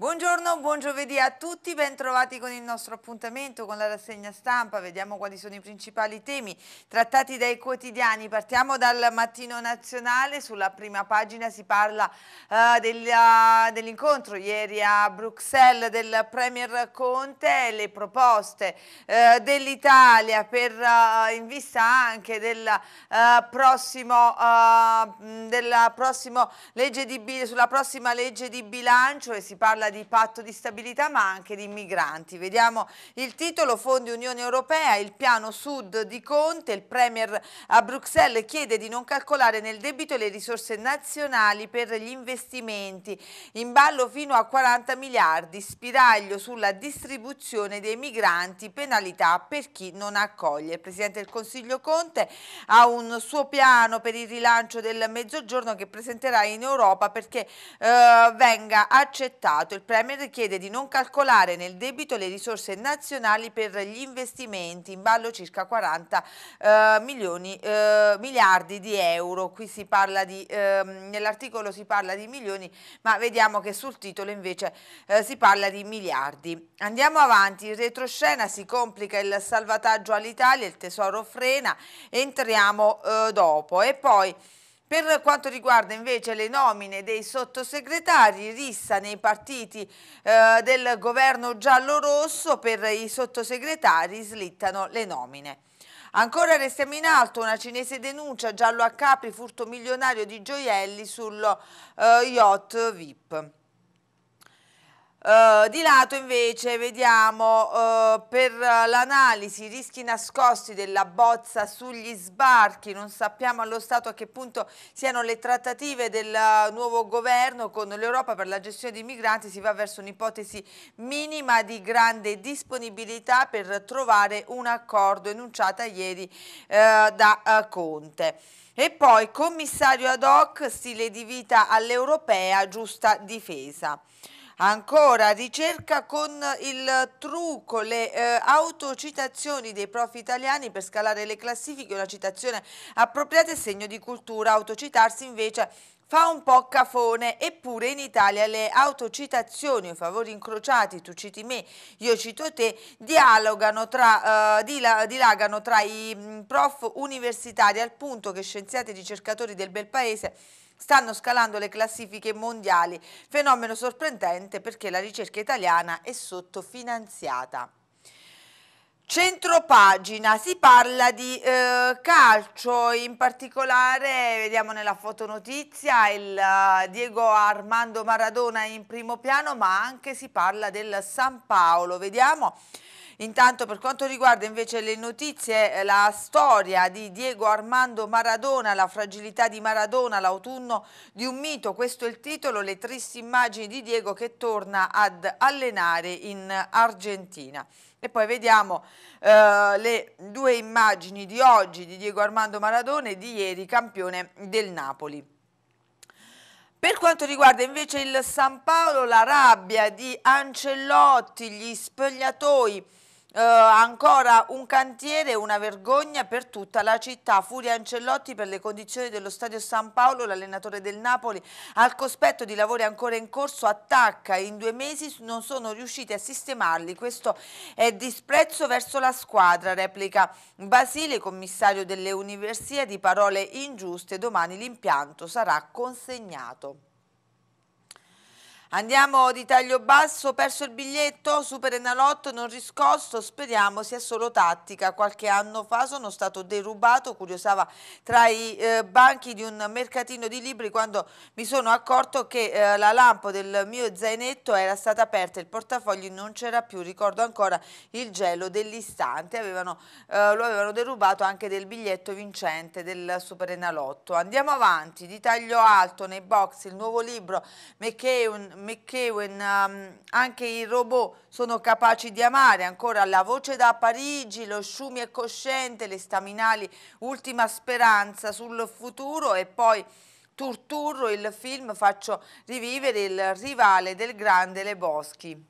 Buongiorno, buon giovedì a tutti, bentrovati con il nostro appuntamento con la rassegna stampa, vediamo quali sono i principali temi trattati dai quotidiani, partiamo dal mattino nazionale, sulla prima pagina si parla uh, dell'incontro ieri a Bruxelles del Premier Conte, le proposte uh, dell'Italia uh, in vista anche della, prossimo, della sulla prossima legge di bilancio e si parla di patto di stabilità ma anche di migranti. Vediamo il titolo Fondi Unione Europea, il piano sud di Conte, il Premier a Bruxelles chiede di non calcolare nel debito le risorse nazionali per gli investimenti, in ballo fino a 40 miliardi, spiraglio sulla distribuzione dei migranti, penalità per chi non accoglie. Il Presidente del Consiglio Conte ha un suo piano per il rilancio del Mezzogiorno che presenterà in Europa perché eh, venga accettato il il Premier chiede di non calcolare nel debito le risorse nazionali per gli investimenti, in ballo circa 40 eh, milioni, eh, miliardi di euro. Qui si parla di, eh, nell'articolo si parla di milioni, ma vediamo che sul titolo invece eh, si parla di miliardi. Andiamo avanti, in retroscena si complica il salvataggio all'Italia, il tesoro frena, entriamo eh, dopo. E poi... Per quanto riguarda invece le nomine dei sottosegretari, rissa nei partiti eh, del governo giallo-rosso per i sottosegretari slittano le nomine. Ancora restiamo in alto una cinese denuncia giallo a Capri, furto milionario di gioielli sullo eh, yacht VIP. Eh, di lato invece vediamo uh, per l'analisi rischi nascosti della bozza sugli sbarchi, non sappiamo allo Stato a che punto siano le trattative del eh, nuovo governo con l'Europa per la gestione dei migranti, si va verso un'ipotesi minima di grande disponibilità per trovare un accordo enunciata ieri uh, da Conte. E poi commissario ad hoc, stile di vita all'europea, giusta difesa. Ancora ricerca con il trucco, le eh, autocitazioni dei prof italiani per scalare le classifiche, una citazione appropriata e segno di cultura, autocitarsi invece fa un po' cafone, eppure in Italia le autocitazioni o favori incrociati, tu citi me, io cito te, dialogano tra, eh, dilagano tra i mm, prof universitari al punto che scienziati e ricercatori del bel paese stanno scalando le classifiche mondiali, fenomeno sorprendente perché la ricerca italiana è sottofinanziata. Centropagina, si parla di eh, calcio, in particolare vediamo nella fotonotizia il eh, Diego Armando Maradona in primo piano, ma anche si parla del San Paolo, vediamo Intanto per quanto riguarda invece le notizie, eh, la storia di Diego Armando Maradona, la fragilità di Maradona, l'autunno di un mito, questo è il titolo, le tristi immagini di Diego che torna ad allenare in Argentina. E poi vediamo eh, le due immagini di oggi di Diego Armando Maradona e di ieri campione del Napoli. Per quanto riguarda invece il San Paolo, la rabbia di Ancelotti, gli spogliatoi Uh, ancora un cantiere, una vergogna per tutta la città. Furia Ancellotti per le condizioni dello stadio San Paolo, l'allenatore del Napoli al cospetto di lavori ancora in corso attacca in due mesi non sono riusciti a sistemarli. Questo è disprezzo verso la squadra, replica Basile, commissario delle università di parole ingiuste. Domani l'impianto sarà consegnato. Andiamo di taglio basso, perso il biglietto, super enalotto non riscosto, speriamo sia solo tattica. Qualche anno fa sono stato derubato, curiosava tra i eh, banchi di un mercatino di libri quando mi sono accorto che eh, la lampo del mio zainetto era stata aperta, il portafogli non c'era più, ricordo ancora il gelo dell'istante, eh, lo avevano derubato anche del biglietto vincente del super enalotto. Andiamo avanti, di taglio alto nei box, il nuovo libro McKeown McEwen, um, anche i robot sono capaci di amare, ancora la voce da Parigi, lo sciumi è cosciente, le staminali, ultima speranza sul futuro e poi Turturro, il film faccio rivivere il rivale del grande Le Boschi.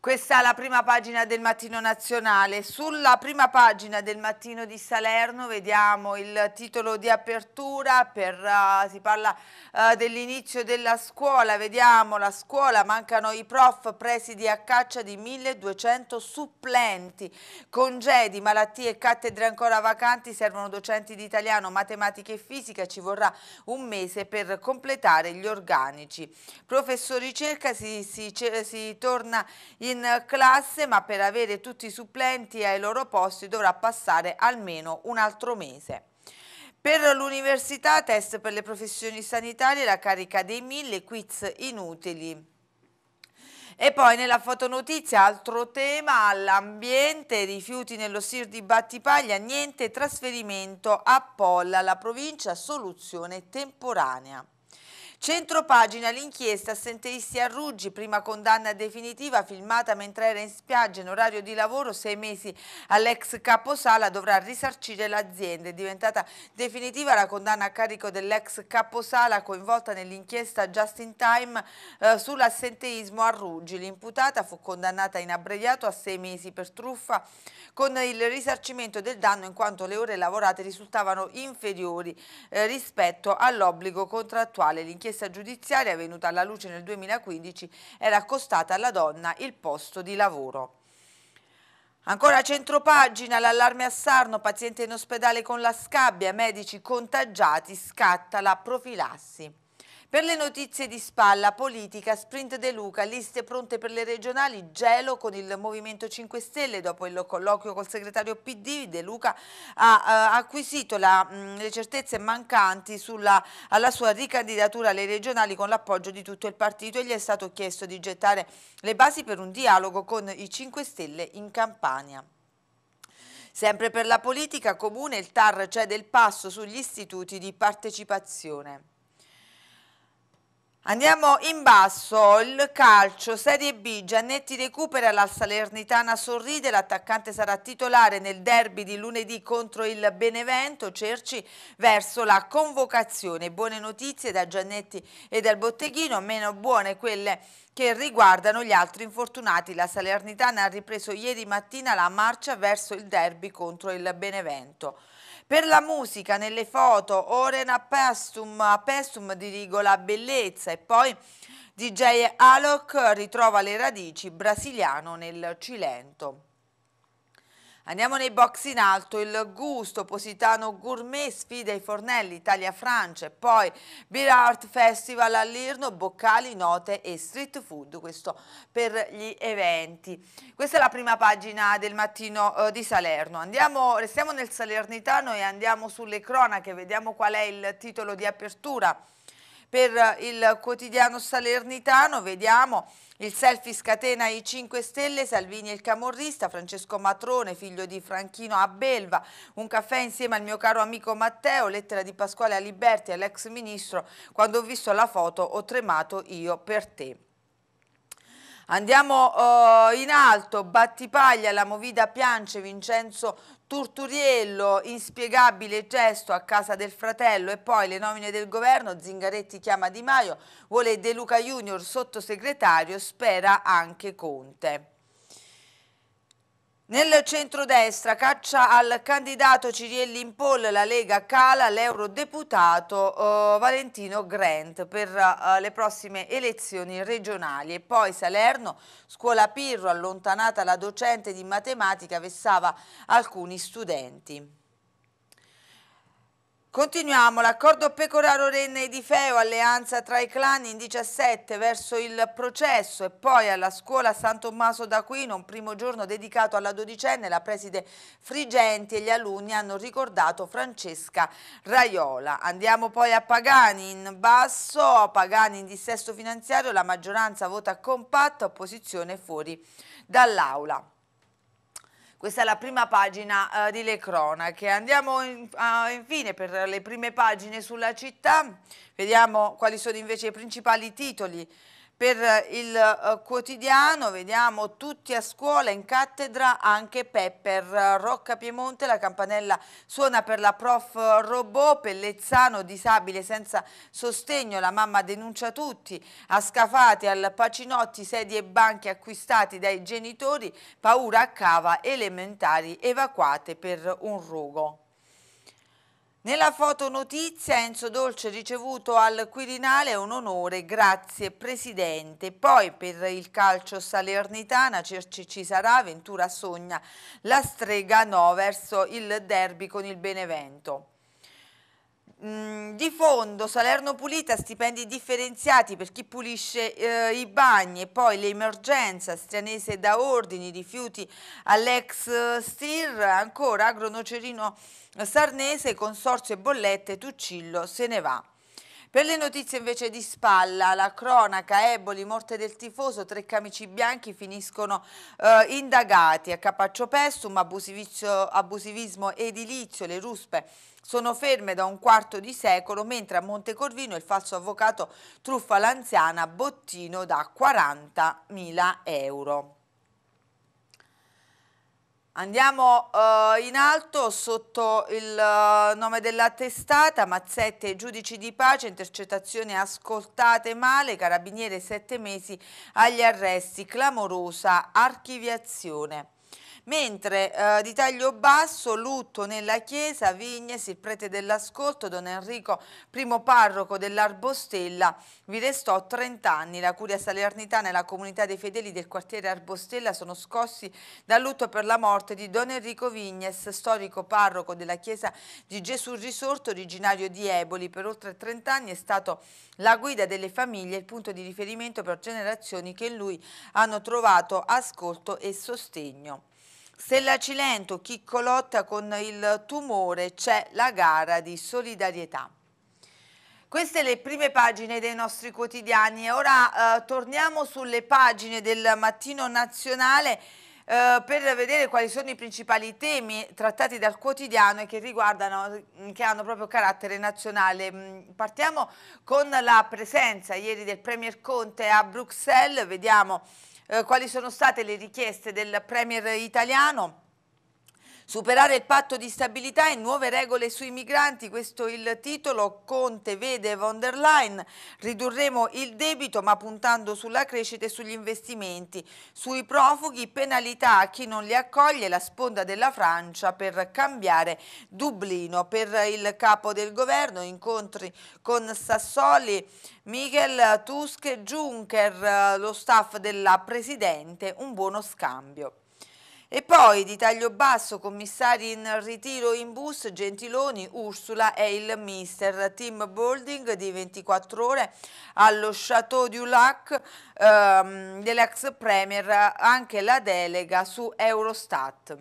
Questa è la prima pagina del Mattino Nazionale. Sulla prima pagina del Mattino di Salerno vediamo il titolo di apertura, per, uh, si parla uh, dell'inizio della scuola, vediamo la scuola, mancano i prof presidi a caccia di 1200 supplenti, congedi, malattie e cattedre ancora vacanti, servono docenti di italiano, matematica e fisica, ci vorrà un mese per completare gli organici. Professor ricerca si, si, si torna in in classe, ma per avere tutti i supplenti ai loro posti dovrà passare almeno un altro mese. Per l'università, test per le professioni sanitarie, la carica dei mille, quiz inutili. E poi nella fotonotizia, altro tema, all'ambiente, rifiuti nello SIR di Battipaglia, niente trasferimento a Polla, la provincia, soluzione temporanea. Centropagina l'inchiesta sentenzi a Ruggi, prima condanna definitiva filmata mentre era in spiaggia in orario di lavoro, sei mesi all'ex caposala dovrà risarcire l'azienda. È diventata definitiva la condanna a carico dell'ex caposala coinvolta nell'inchiesta Just in Time eh, sull'assenteismo a Ruggi. L'imputata fu condannata in abbreviato a sei mesi per truffa con il risarcimento del danno in quanto le ore lavorate risultavano inferiori eh, rispetto all'obbligo contrattuale. L'inchiesta inchiesta giudiziaria venuta alla luce nel 2015 era costata alla donna il posto di lavoro. Ancora a centropagina l'allarme a Sarno, paziente in ospedale con la scabbia, medici contagiati, scatta la profilassi. Per le notizie di spalla, politica, sprint De Luca, liste pronte per le regionali, gelo con il Movimento 5 Stelle. Dopo il colloquio col segretario PD, De Luca ha eh, acquisito la, mh, mm, le certezze mancanti sulla, alla sua ricandidatura alle regionali con l'appoggio di tutto il partito e gli è stato chiesto di gettare le basi per un dialogo con i 5 Stelle in Campania. Sempre per la politica comune il TAR cede il passo sugli istituti di partecipazione. Andiamo in basso, il calcio, Serie B, Giannetti recupera la Salernitana sorride, l'attaccante sarà titolare nel derby di lunedì contro il Benevento, Cerci verso la convocazione. Buone notizie da Giannetti e dal Botteghino, meno buone quelle che riguardano gli altri infortunati. La Salernitana ha ripreso ieri mattina la marcia verso il derby contro il Benevento. Per la musica, nelle foto, Oren Apestum, Apestum dirigo la bellezza e poi DJ Alok ritrova le radici brasiliano nel Cilento. Andiamo nei box in alto, il Gusto, Positano Gourmet, sfida ai fornelli, Italia-Francia e poi Beer Art Festival a Lirno, boccali, note e street food, questo per gli eventi. Questa è la prima pagina del mattino eh, di Salerno. Andiamo, restiamo nel Salernitano e andiamo sulle cronache, vediamo qual è il titolo di apertura per eh, il quotidiano salernitano, vediamo il selfie scatena i 5 Stelle, Salvini e il camorrista, Francesco Matrone, figlio di Franchino a Belva, un caffè insieme al mio caro amico Matteo, lettera di Pasquale Aliberti all'ex ministro, quando ho visto la foto ho tremato io per te. Andiamo uh, in alto, Battipaglia, la movida piange Vincenzo Turturiello, inspiegabile gesto a casa del fratello e poi le nomine del governo, Zingaretti chiama Di Maio, vuole De Luca Junior sottosegretario, spera anche Conte. Nel centrodestra caccia al candidato Cirielli in poll la Lega cala l'eurodeputato uh, Valentino Grant per uh, le prossime elezioni regionali e poi Salerno, scuola Pirro allontanata la docente di matematica vessava alcuni studenti. Continuiamo, l'accordo Pecoraro Renne di Feo, alleanza tra i clan in 17 verso il processo e poi alla scuola San Tommaso d'Aquino, un primo giorno dedicato alla dodicenne, la preside Frigenti e gli alunni hanno ricordato Francesca Raiola. Andiamo poi a Pagani in basso, Pagani in dissesto finanziario, la maggioranza vota compatta, opposizione fuori dall'aula. Questa è la prima pagina eh, di Le Cronache. Andiamo in, uh, infine per le prime pagine sulla città, vediamo quali sono invece i principali titoli per eh, il eh, quotidiano vediamo tutti a scuola, in cattedra anche Pepper, Rocca Piemonte, la campanella suona per la prof Robot, Pellezzano disabile senza sostegno, la mamma denuncia tutti, a Scafate, al Pacinotti sedie e banchi acquistati dai genitori, paura a Cava, elementari evacuate per un rugo. Nella fotonotizia Enzo Dolce ricevuto al Quirinale è un onore, grazie Presidente. Poi per il calcio Salernitana ci sarà Ventura Sogna, la strega no verso il derby con il Benevento. Mm, di fondo Salerno Pulita, stipendi differenziati per chi pulisce eh, i bagni e poi l'emergenza strianese da ordini, rifiuti all'ex eh, STIR, ancora agronocerino sarnese, consorzio e bollette, Tuccillo se ne va. Per le notizie invece di spalla, la cronaca, Eboli, morte del tifoso, tre camici bianchi finiscono eh, indagati a Capaccio Pestum, abusivismo edilizio, le ruspe sono ferme da un quarto di secolo, mentre a Montecorvino il falso avvocato truffa l'anziana bottino da 40.000 euro. Andiamo eh, in alto sotto il eh, nome della testata, Mazzette, e giudici di pace, intercettazioni ascoltate male, carabiniere sette mesi agli arresti, clamorosa archiviazione. Mentre eh, di taglio basso, lutto nella chiesa, Vignes, il prete dell'ascolto, Don Enrico, primo parroco dell'Arbostella, vi restò 30 anni. La curia salernitana e la comunità dei fedeli del quartiere Arbostella sono scossi dal lutto per la morte di Don Enrico Vignes, storico parroco della chiesa di Gesù Risorto, originario di Eboli. Per oltre 30 anni è stato la guida delle famiglie, il punto di riferimento per generazioni che in lui hanno trovato ascolto e sostegno. Stella Cilento, Chiccolotta con il tumore, c'è la gara di solidarietà. Queste le prime pagine dei nostri quotidiani ora eh, torniamo sulle pagine del Mattino Nazionale eh, per vedere quali sono i principali temi trattati dal quotidiano e che riguardano, mm, che hanno proprio carattere nazionale. Mm, partiamo con la presenza ieri del Premier Conte a Bruxelles, vediamo eh, quali sono state le richieste del Premier italiano? Superare il patto di stabilità e nuove regole sui migranti, questo è il titolo, Conte vede von der Leyen, ridurremo il debito ma puntando sulla crescita e sugli investimenti, sui profughi penalità a chi non li accoglie, la sponda della Francia per cambiare Dublino, per il capo del governo incontri con Sassoli, Miguel Tusk e Juncker, lo staff della Presidente, un buono scambio. E poi di taglio basso, commissari in ritiro in bus, Gentiloni, Ursula e il mister. Team Bolding di 24 ore allo Chateau du Lac ehm, dell'ex premier, anche la delega su Eurostat.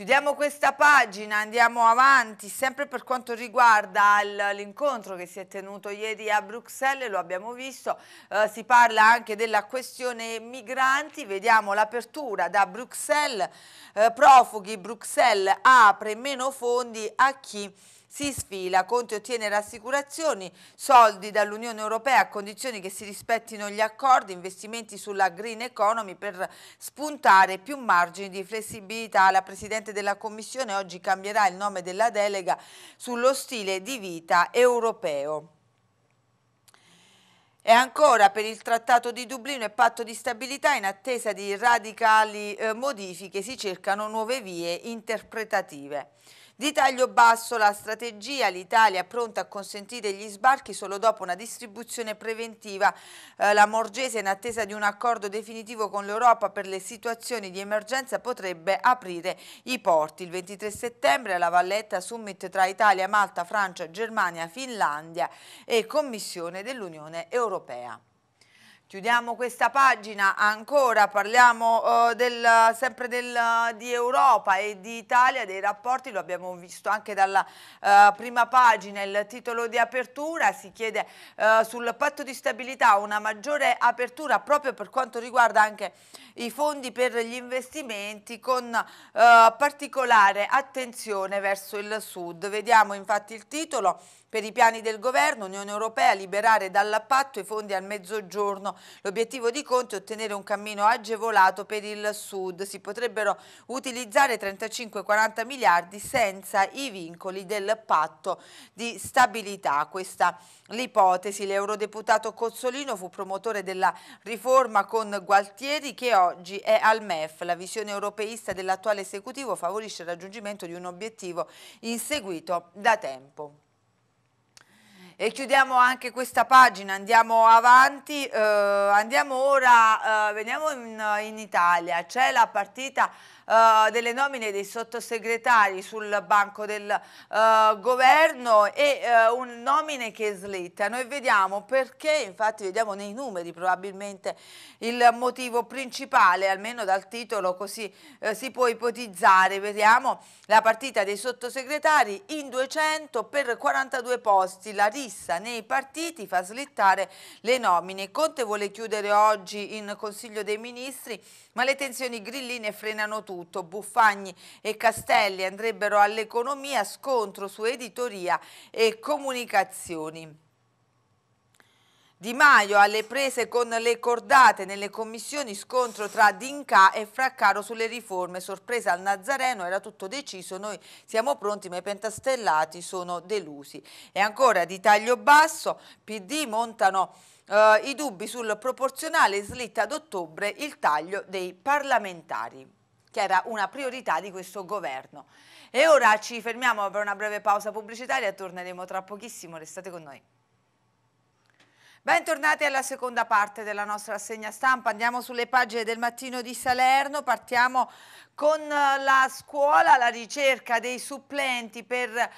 Chiudiamo questa pagina, andiamo avanti, sempre per quanto riguarda l'incontro che si è tenuto ieri a Bruxelles, lo abbiamo visto, eh, si parla anche della questione migranti, vediamo l'apertura da Bruxelles, eh, profughi, Bruxelles apre meno fondi a chi si sfila. Conte ottiene rassicurazioni, soldi dall'Unione Europea a condizioni che si rispettino gli accordi, investimenti sulla green economy per spuntare più margini di flessibilità. La Presidente della Commissione oggi cambierà il nome della delega sullo stile di vita europeo. E ancora per il Trattato di Dublino e Patto di Stabilità, in attesa di radicali eh, modifiche, si cercano nuove vie interpretative. Di taglio basso la strategia, l'Italia è pronta a consentire gli sbarchi solo dopo una distribuzione preventiva. Eh, la Morgese in attesa di un accordo definitivo con l'Europa per le situazioni di emergenza potrebbe aprire i porti. Il 23 settembre alla Valletta Summit tra Italia, Malta, Francia, Germania, Finlandia e Commissione dell'Unione Europea. Chiudiamo questa pagina, ancora parliamo eh, del, sempre del, di Europa e di Italia, dei rapporti, lo abbiamo visto anche dalla eh, prima pagina, il titolo di apertura, si chiede eh, sul patto di stabilità una maggiore apertura proprio per quanto riguarda anche i fondi per gli investimenti con eh, particolare attenzione verso il sud. Vediamo infatti il titolo per i piani del governo, Unione Europea liberare dall'appatto i fondi al mezzogiorno. L'obiettivo di Conte è ottenere un cammino agevolato per il Sud. Si potrebbero utilizzare 35-40 miliardi senza i vincoli del patto di stabilità. Questa l'ipotesi. L'eurodeputato Cozzolino fu promotore della riforma con Gualtieri che oggi è al MEF. La visione europeista dell'attuale esecutivo favorisce il raggiungimento di un obiettivo inseguito da tempo. E chiudiamo anche questa pagina, andiamo avanti, eh, andiamo ora, eh, veniamo in, in Italia, c'è la partita eh, delle nomine dei sottosegretari sul banco del eh, governo e eh, un nomine che slitta. Noi vediamo perché, infatti vediamo nei numeri probabilmente il motivo principale, almeno dal titolo così eh, si può ipotizzare. Vediamo la partita dei sottosegretari in 200 per 42 posti, la rissa fissa nei partiti fa slittare le nomine. Conte vuole chiudere oggi in Consiglio dei Ministri, ma le tensioni grilline frenano tutto. Buffagni e Castelli andrebbero all'economia, scontro su editoria e comunicazioni. Di Maio alle prese con le cordate nelle commissioni scontro tra Dinca e Fraccaro sulle riforme, sorpresa al Nazareno, era tutto deciso, noi siamo pronti ma i pentastellati sono delusi. E ancora di taglio basso, PD montano eh, i dubbi sul proporzionale, slitta ad ottobre il taglio dei parlamentari che era una priorità di questo governo. E ora ci fermiamo per una breve pausa pubblicitaria, torneremo tra pochissimo, restate con noi. Bentornati alla seconda parte della nostra segna stampa, andiamo sulle pagine del mattino di Salerno, partiamo con eh, la scuola, la ricerca dei supplenti per eh,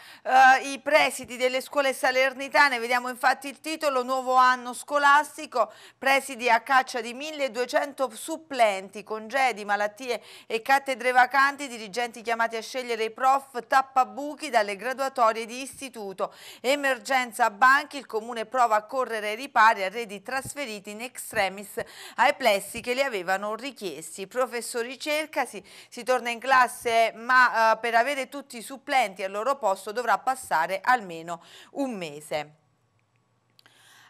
i presidi delle scuole salernitane, vediamo infatti il titolo Nuovo anno scolastico, presidi a caccia di 1200 supplenti, congedi, malattie e cattedre vacanti, dirigenti chiamati a scegliere i prof, tappabuchi dalle graduatorie di istituto, emergenza banchi, il comune prova a correre ai ripari, arredi trasferiti in extremis ai plessi che li avevano richiesti. Professori cercasi si torna in classe ma eh, per avere tutti i supplenti al loro posto dovrà passare almeno un mese.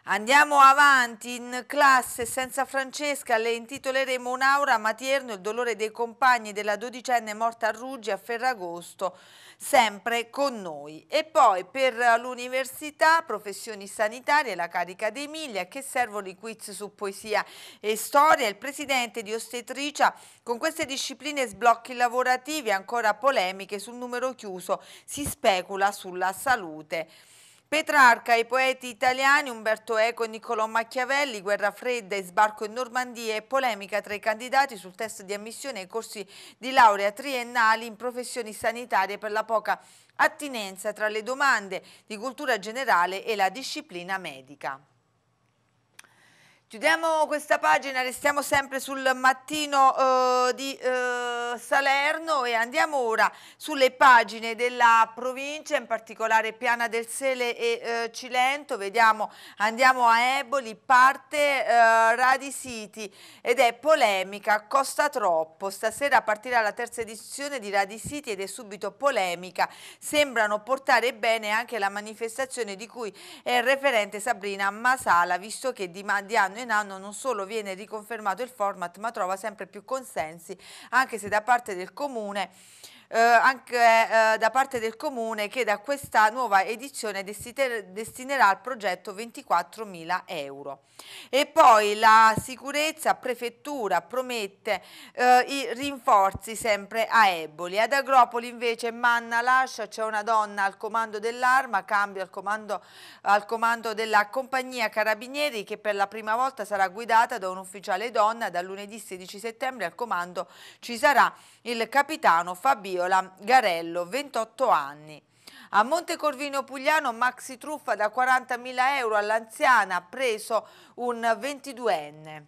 Andiamo avanti in classe senza Francesca, le intitoleremo un'aura materno il dolore dei compagni della dodicenne morta a Ruggi a Ferragosto, sempre con noi. E poi per l'università, professioni sanitarie, la carica di Emilia, che servono i quiz su poesia e storia, il presidente di ostetricia, con queste discipline sblocchi lavorativi ancora polemiche sul numero chiuso, si specula sulla salute. Petrarca, i poeti italiani Umberto Eco e Niccolò Machiavelli, guerra fredda e sbarco in Normandia e polemica tra i candidati sul test di ammissione ai corsi di laurea triennali in professioni sanitarie per la poca attinenza tra le domande di cultura generale e la disciplina medica. Chiudiamo questa pagina, restiamo sempre sul mattino eh, di eh, Salerno e andiamo ora sulle pagine della provincia, in particolare Piana del Sele e eh, Cilento. Vediamo, andiamo a Eboli, parte City eh, ed è polemica, costa troppo. Stasera partirà la terza edizione di City ed è subito polemica. Sembrano portare bene anche la manifestazione di cui è referente Sabrina Masala, visto che di, di anno in Enanno non solo viene riconfermato il format ma trova sempre più consensi anche se da parte del comune eh, anche eh, da parte del Comune che da questa nuova edizione destinerà al progetto 24.000 euro. E poi la sicurezza prefettura promette eh, i rinforzi sempre a Eboli. Ad Agropoli invece Manna lascia, c'è una donna al comando dell'arma, cambio al comando, al comando della compagnia Carabinieri che per la prima volta sarà guidata da un ufficiale donna. Dal lunedì 16 settembre al comando ci sarà il capitano Fabio Viola Garello, 28 anni. A Montecorvino Pugliano maxi truffa da 40.000 euro all'anziana, ha preso un 22enne.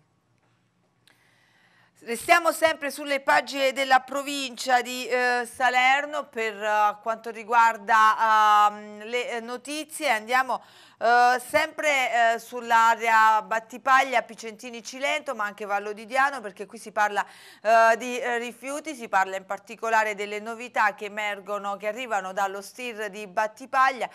Restiamo sempre sulle pagine della provincia di eh, Salerno per eh, quanto riguarda ehm, eh, le notizie, andiamo eh, sempre eh, sull'area Battipaglia, Picentini, Cilento ma anche Vallo di Diano perché qui si parla eh, di rifiuti, si parla in particolare delle novità che emergono, che arrivano dallo STIR di Battipaglia,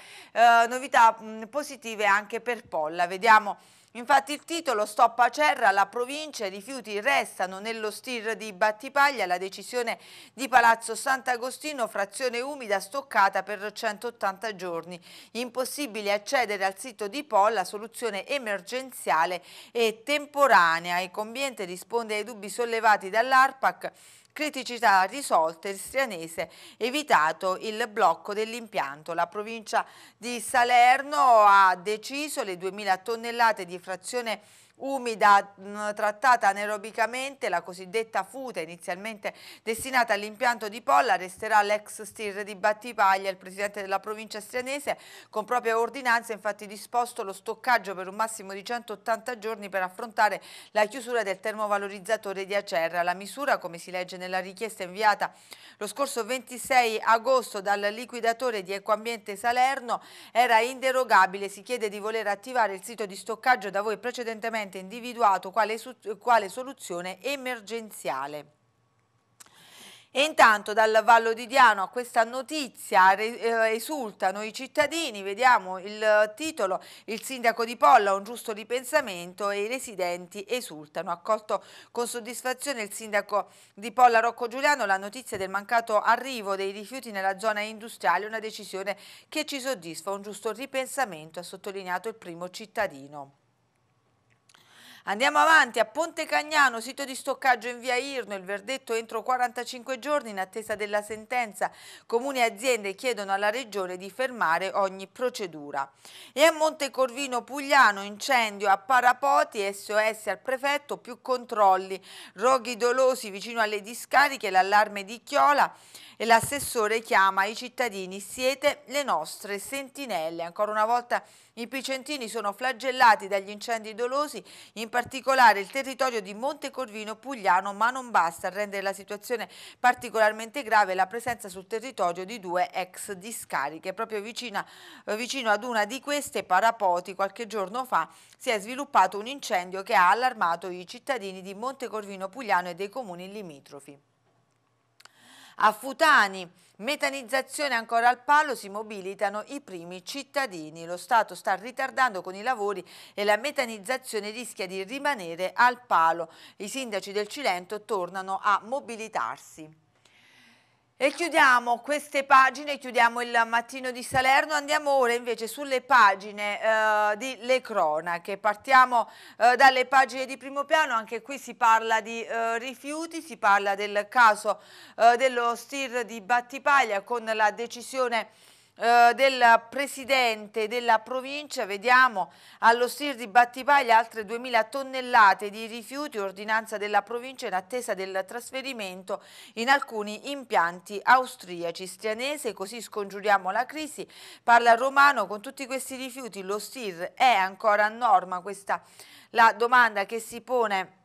novità mh, positive anche per Polla, vediamo Infatti il titolo Stop a Cerra, la provincia e i rifiuti restano nello stir di Battipaglia, la decisione di Palazzo Sant'Agostino, frazione umida stoccata per 180 giorni. Impossibile accedere al sito di Pol, la soluzione emergenziale e temporanea. Il combiente risponde ai dubbi sollevati dall'ARPAC Criticità risolte, il Strianese evitato il blocco dell'impianto. La provincia di Salerno ha deciso le 2.000 tonnellate di frazione umida mm, trattata anaerobicamente, la cosiddetta futa inizialmente destinata all'impianto di Polla resterà l'ex stir di Battipaglia, il presidente della provincia strianese con propria ordinanza ha infatti disposto lo stoccaggio per un massimo di 180 giorni per affrontare la chiusura del termovalorizzatore di Acerra. La misura, come si legge nella richiesta inviata lo scorso 26 agosto dal liquidatore di Ecoambiente Salerno, era inderogabile, si chiede di voler attivare il sito di stoccaggio da voi precedentemente Presidente individuato quale, quale soluzione emergenziale. E intanto dal Vallo di Diano a questa notizia eh, esultano i cittadini, vediamo il titolo, il sindaco di Polla ha un giusto ripensamento e i residenti esultano. Accolto con soddisfazione il sindaco di Polla Rocco Giuliano la notizia del mancato arrivo dei rifiuti nella zona industriale, una decisione che ci soddisfa, un giusto ripensamento ha sottolineato il primo cittadino. Andiamo avanti a Ponte Cagnano, sito di stoccaggio in via Irno, il verdetto entro 45 giorni in attesa della sentenza. Comuni e aziende chiedono alla Regione di fermare ogni procedura. E a Monte Corvino Pugliano, incendio a Parapoti, SOS al prefetto, più controlli, roghi dolosi vicino alle discariche, l'allarme di Chiola e l'assessore chiama i cittadini siete le nostre sentinelle. Ancora una volta i picentini sono flagellati dagli incendi dolosi, in particolare il territorio di Monte Corvino Pugliano, ma non basta a rendere la situazione particolarmente grave la presenza sul territorio di due ex discariche. Proprio vicina, vicino ad una di queste, Parapoti, qualche giorno fa si è sviluppato un incendio che ha allarmato i cittadini di Monte Corvino Pugliano e dei comuni limitrofi. A Futani, metanizzazione ancora al palo, si mobilitano i primi cittadini. Lo Stato sta ritardando con i lavori e la metanizzazione rischia di rimanere al palo. I sindaci del Cilento tornano a mobilitarsi. E chiudiamo queste pagine, chiudiamo il mattino di Salerno, andiamo ora invece sulle pagine eh, di Le Cronache, partiamo eh, dalle pagine di primo piano, anche qui si parla di eh, rifiuti, si parla del caso eh, dello STIR di Battipaglia con la decisione eh, del presidente della provincia, vediamo allo stir di Battipaglia altre 2.000 tonnellate di rifiuti, ordinanza della provincia in attesa del trasferimento in alcuni impianti austriaci. Stianese, così scongiuriamo la crisi, parla Romano, con tutti questi rifiuti lo stir è ancora a norma, questa la domanda che si pone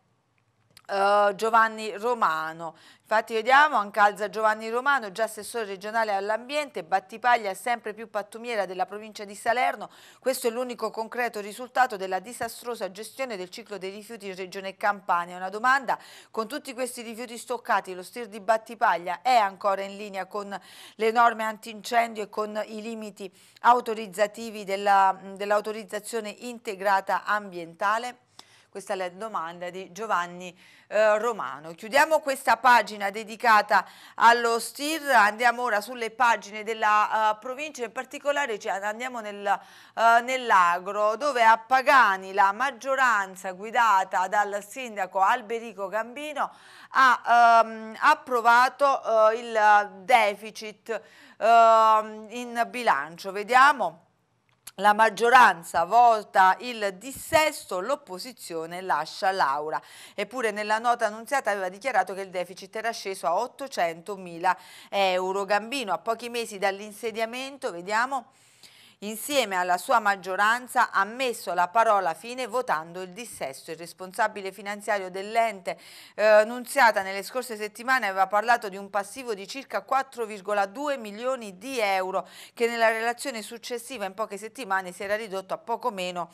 Uh, Giovanni Romano. Infatti vediamo, anche alza Giovanni Romano, già assessore regionale all'ambiente, Battipaglia è sempre più pattumiera della provincia di Salerno. Questo è l'unico concreto risultato della disastrosa gestione del ciclo dei rifiuti in regione Campania. Una domanda, con tutti questi rifiuti stoccati, lo STIR di Battipaglia è ancora in linea con le norme antincendio e con i limiti autorizzativi dell'autorizzazione dell integrata ambientale? Questa è la domanda di Giovanni eh, Romano. Chiudiamo questa pagina dedicata allo STIR, andiamo ora sulle pagine della uh, provincia, in particolare cioè, andiamo nel, uh, nell'agro dove a Pagani la maggioranza guidata dal sindaco Alberico Gambino ha um, approvato uh, il deficit ehm, in bilancio. Vediamo. La maggioranza volta il dissesto, l'opposizione lascia Laura. Eppure nella nota annunziata aveva dichiarato che il deficit era sceso a 800 mila euro. Gambino a pochi mesi dall'insediamento, vediamo, insieme alla sua maggioranza ha messo la parola fine votando il dissesto. Il responsabile finanziario dell'ente eh, Nunziata nelle scorse settimane aveva parlato di un passivo di circa 4,2 milioni di euro che nella relazione successiva in poche settimane si era ridotto a poco meno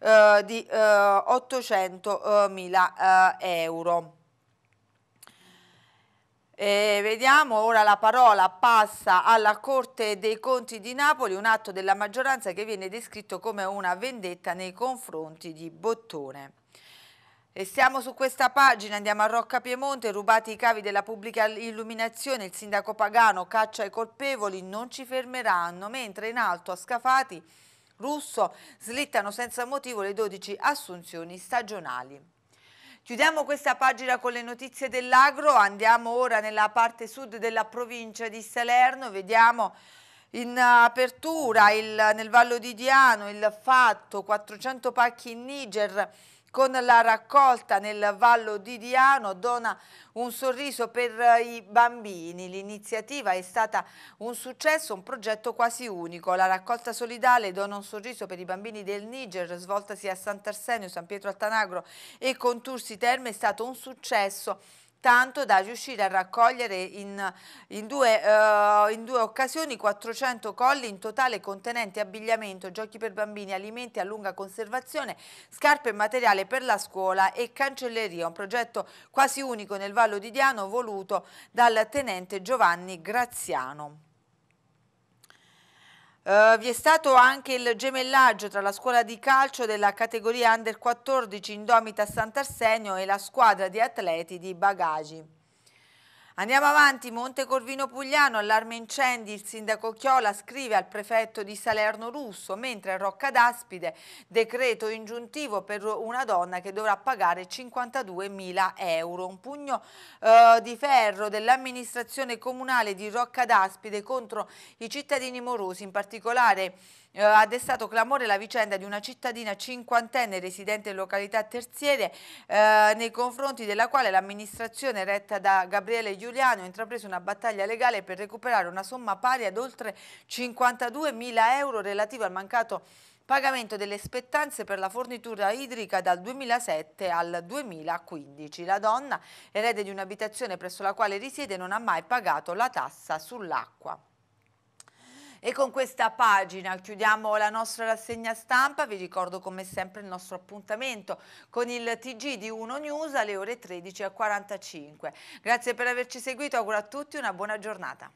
eh, di eh, 800 eh, mila eh, euro. Eh, vediamo, ora la parola passa alla Corte dei Conti di Napoli, un atto della maggioranza che viene descritto come una vendetta nei confronti di Bottone. E siamo su questa pagina, andiamo a Rocca Piemonte, rubati i cavi della pubblica illuminazione, il sindaco Pagano caccia i colpevoli, non ci fermeranno, mentre in alto a Scafati Russo slittano senza motivo le 12 assunzioni stagionali. Chiudiamo questa pagina con le notizie dell'agro, andiamo ora nella parte sud della provincia di Salerno, vediamo in apertura il, nel Vallo di Diano il fatto 400 pacchi in Niger con la raccolta nel Vallo di Diano dona un sorriso per i bambini. L'iniziativa è stata un successo, un progetto quasi unico. La raccolta solidale dona un sorriso per i bambini del Niger, svoltasi a Sant'Arsenio, San Pietro Altanagro e Contursi Terme, è stato un successo tanto da riuscire a raccogliere in, in, due, uh, in, due, occasioni 400 colli in totale contenenti abbigliamento, giochi per bambini, alimenti a lunga conservazione, scarpe e materiale per la scuola e cancelleria, un progetto quasi unico nel Vallo di Diano voluto dal tenente Giovanni Graziano. Eh, vi è stato anche il gemellaggio tra la scuola di calcio della categoria Under 14 Indomita Sant'Arsenio e la squadra di atleti di Bagagi. Andiamo avanti, Monte Corvino Pugliano, allarme incendi, il sindaco Chiola scrive al prefetto di Salerno Russo, mentre a Rocca d'Aspide decreto ingiuntivo per una donna che dovrà pagare 52 mila euro. Un pugno eh, di ferro dell'amministrazione comunale di Rocca d'Aspide contro i cittadini morosi, in particolare eh, ha destato clamore la vicenda di una cittadina cinquantenne residente in località terziere eh, nei confronti della quale l'amministrazione retta da Gabriele Giuliano ha intrapreso una battaglia legale per recuperare una somma pari ad oltre 52.000 euro relativa al mancato pagamento delle spettanze per la fornitura idrica dal 2007 al 2015. La donna, erede di un'abitazione presso la quale risiede, non ha mai pagato la tassa sull'acqua. E con questa pagina chiudiamo la nostra rassegna stampa, vi ricordo come sempre il nostro appuntamento con il TG di 1 News alle ore 13.45. Grazie per averci seguito, auguro a tutti una buona giornata.